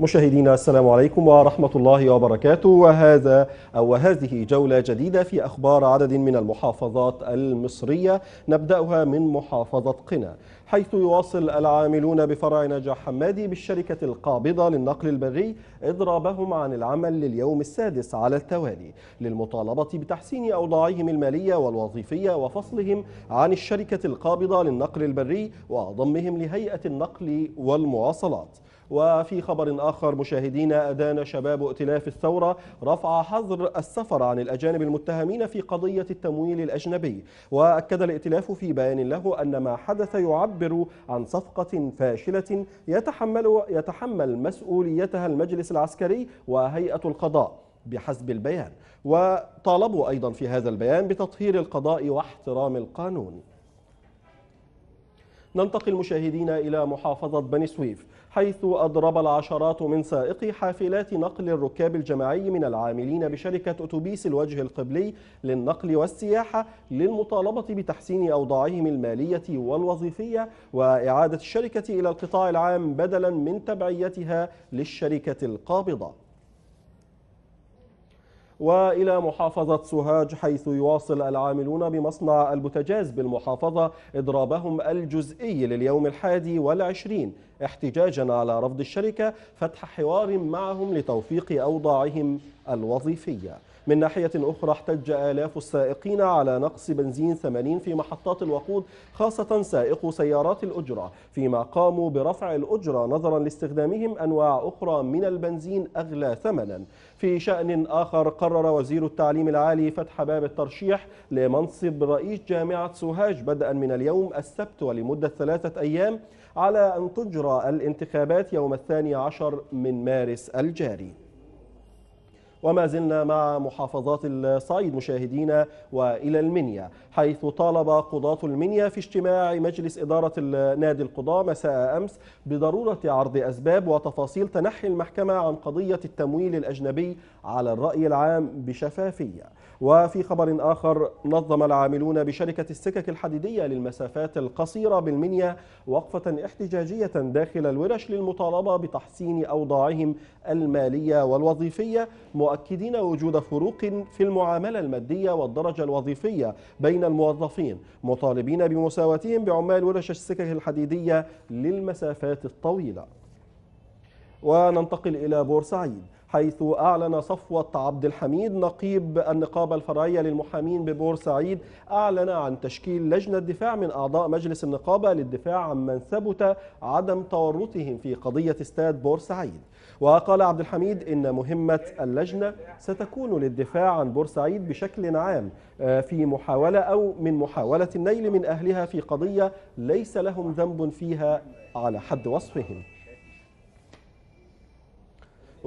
مشاهدينا السلام عليكم ورحمة الله وبركاته وهذا أو هذه جولة جديدة في أخبار عدد من المحافظات المصرية نبدأها من محافظة قنا حيث يواصل العاملون بفرع نجاح حمادي بالشركة القابضة للنقل البري إضرابهم عن العمل لليوم السادس على التوالي للمطالبة بتحسين أوضاعهم المالية والوظيفية وفصلهم عن الشركة القابضة للنقل البري وضمهم لهيئة النقل والمواصلات وفي خبر آخر مشاهدينا أدان شباب ائتلاف الثورة رفع حظر السفر عن الأجانب المتهمين في قضية التمويل الأجنبي وأكد الائتلاف في بيان له أن ما حدث يعبر عن صفقة فاشلة يتحمل, يتحمل مسؤوليتها المجلس العسكري وهيئة القضاء بحسب البيان وطالبوا أيضا في هذا البيان بتطهير القضاء واحترام القانون ننتقل مشاهدينا إلى محافظة بني سويف حيث أضرب العشرات من سائقي حافلات نقل الركاب الجماعي من العاملين بشركة أتوبيس الوجه القبلي للنقل والسياحة للمطالبة بتحسين أوضاعهم المالية والوظيفية وإعادة الشركة إلى القطاع العام بدلا من تبعيتها للشركة القابضة وإلى محافظة سوهاج حيث يواصل العاملون بمصنع البوتجاز بالمحافظة إضرابهم الجزئي لليوم الحادي والعشرين احتجاجا على رفض الشركة فتح حوار معهم لتوفيق أوضاعهم الوظيفية من ناحية أخرى احتج آلاف السائقين على نقص بنزين 80 في محطات الوقود خاصة سائقو سيارات الأجرة فيما قاموا برفع الأجرة نظرا لاستخدامهم أنواع أخرى من البنزين أغلى ثمنا في شأن آخر قرر وزير التعليم العالي فتح باب الترشيح لمنصب رئيس جامعة سوهاج بدءا من اليوم السبت ولمدة ثلاثة أيام على أن تجرى الانتخابات يوم الثاني عشر من مارس الجاري وما زلنا مع محافظات الصعيد مشاهدينا وإلى المنيا حيث طالب قضاة المنيا في اجتماع مجلس إدارة نادي القضاة مساء أمس بضرورة عرض أسباب وتفاصيل تنحي المحكمة عن قضية التمويل الأجنبي على الرأي العام بشفافية وفي خبر آخر نظم العاملون بشركة السكك الحديدية للمسافات القصيرة بالمنيا وقفة احتجاجية داخل الورش للمطالبة بتحسين أوضاعهم المالية والوظيفية مؤكدين وجود فروق في المعاملة المادية والدرجة الوظيفية بين الموظفين مطالبين بمساواتهم بعمال ورش السكك الحديدية للمسافات الطويلة وننتقل إلى بورسعيد حيث أعلن صفوة عبد الحميد نقيب النقابة الفرعية للمحامين ببورسعيد أعلن عن تشكيل لجنة دفاع من أعضاء مجلس النقابة للدفاع عمن ثبت عدم تورطهم في قضية استاد بورسعيد وقال عبد الحميد إن مهمة اللجنة ستكون للدفاع عن بورسعيد بشكل عام آه، في محاولة أو من محاولة النيل من أهلها في قضية ليس لهم ذنب فيها على حد وصفهم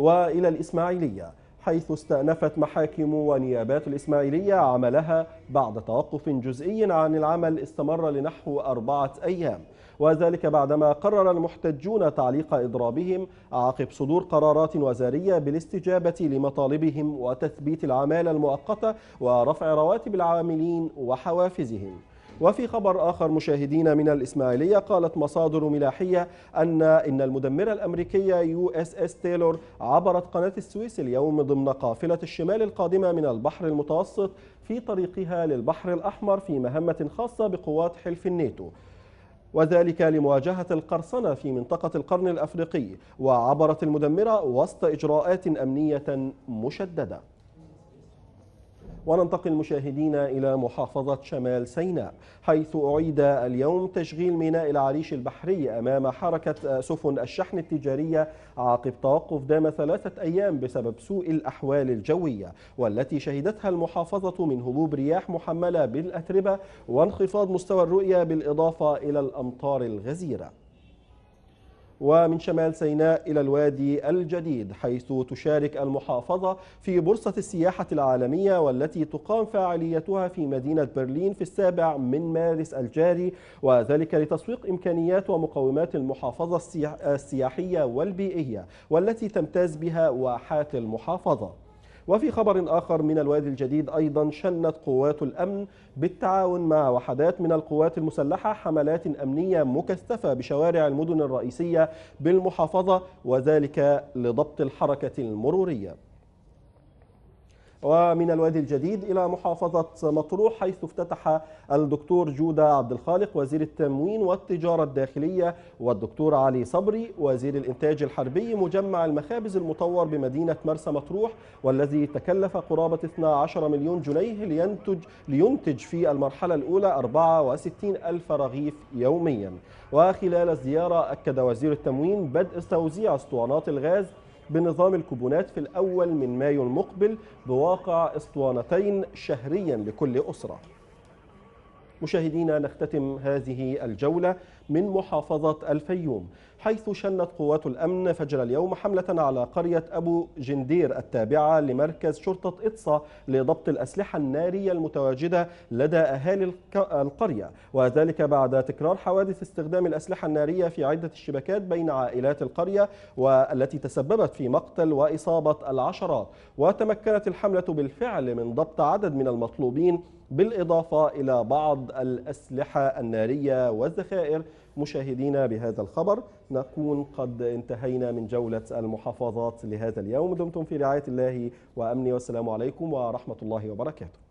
وإلى الإسماعيلية حيث استأنفت محاكم ونيابات الإسماعيلية عملها بعد توقف جزئي عن العمل استمر لنحو أربعة أيام وذلك بعدما قرر المحتجون تعليق إضرابهم عقب صدور قرارات وزارية بالاستجابة لمطالبهم وتثبيت العمالة المؤقتة ورفع رواتب العاملين وحوافزهم وفي خبر آخر مشاهدينا من الإسماعيلية قالت مصادر ملاحية أن إن المدمرة الأمريكية يو اس اس تايلور عبرت قناة السويس اليوم ضمن قافلة الشمال القادمة من البحر المتوسط في طريقها للبحر الأحمر في مهمة خاصة بقوات حلف الناتو وذلك لمواجهة القرصنة في منطقة القرن الأفريقي وعبرت المدمرة وسط إجراءات أمنية مشددة وننتقل مشاهدينا إلى محافظة شمال سيناء حيث أعيد اليوم تشغيل ميناء العريش البحري أمام حركة سفن الشحن التجارية عقب توقف دام ثلاثة أيام بسبب سوء الأحوال الجوية والتي شهدتها المحافظة من هبوب رياح محملة بالأتربة وانخفاض مستوى الرؤية بالإضافة إلى الأمطار الغزيرة ومن شمال سيناء إلى الوادي الجديد حيث تشارك المحافظة في بورصة السياحة العالمية والتي تقام فعاليتها في مدينة برلين في السابع من مارس الجاري وذلك لتسويق إمكانيات ومقومات المحافظة السياحية والبيئية والتي تمتاز بها واحات المحافظة وفي خبر آخر من الوادي الجديد أيضا شنت قوات الأمن بالتعاون مع وحدات من القوات المسلحة حملات أمنية مكثفة بشوارع المدن الرئيسية بالمحافظة وذلك لضبط الحركة المرورية ومن الوادي الجديد إلى محافظة مطروح حيث افتتح الدكتور جودة عبد الخالق وزير التموين والتجارة الداخلية والدكتور علي صبري وزير الإنتاج الحربي مجمع المخابز المطور بمدينة مرسى مطروح والذي تكلف قرابة 12 مليون جنيه لينتج, لينتج في المرحلة الأولى 64 ألف رغيف يوميا وخلال الزيارة أكد وزير التموين بدء توزيع اسطوانات الغاز بنظام الكوبونات في الأول من مايو المقبل بواقع اسطوانتين شهريا لكل أسرة مشاهدينا نختتم هذه الجولة من محافظة الفيوم حيث شنت قوات الأمن فجر اليوم حملة على قرية أبو جندير التابعة لمركز شرطة إطسا لضبط الأسلحة النارية المتواجدة لدى أهالي القرية وذلك بعد تكرار حوادث استخدام الأسلحة النارية في عدة الشبكات بين عائلات القرية والتي تسببت في مقتل وإصابة العشرات وتمكنت الحملة بالفعل من ضبط عدد من المطلوبين بالإضافة إلى بعض الأسلحة النارية والذخائر مشاهدينا بهذا الخبر نكون قد انتهينا من جولة المحافظات لهذا اليوم دمتم في رعاية الله وامني والسلام عليكم ورحمة الله وبركاته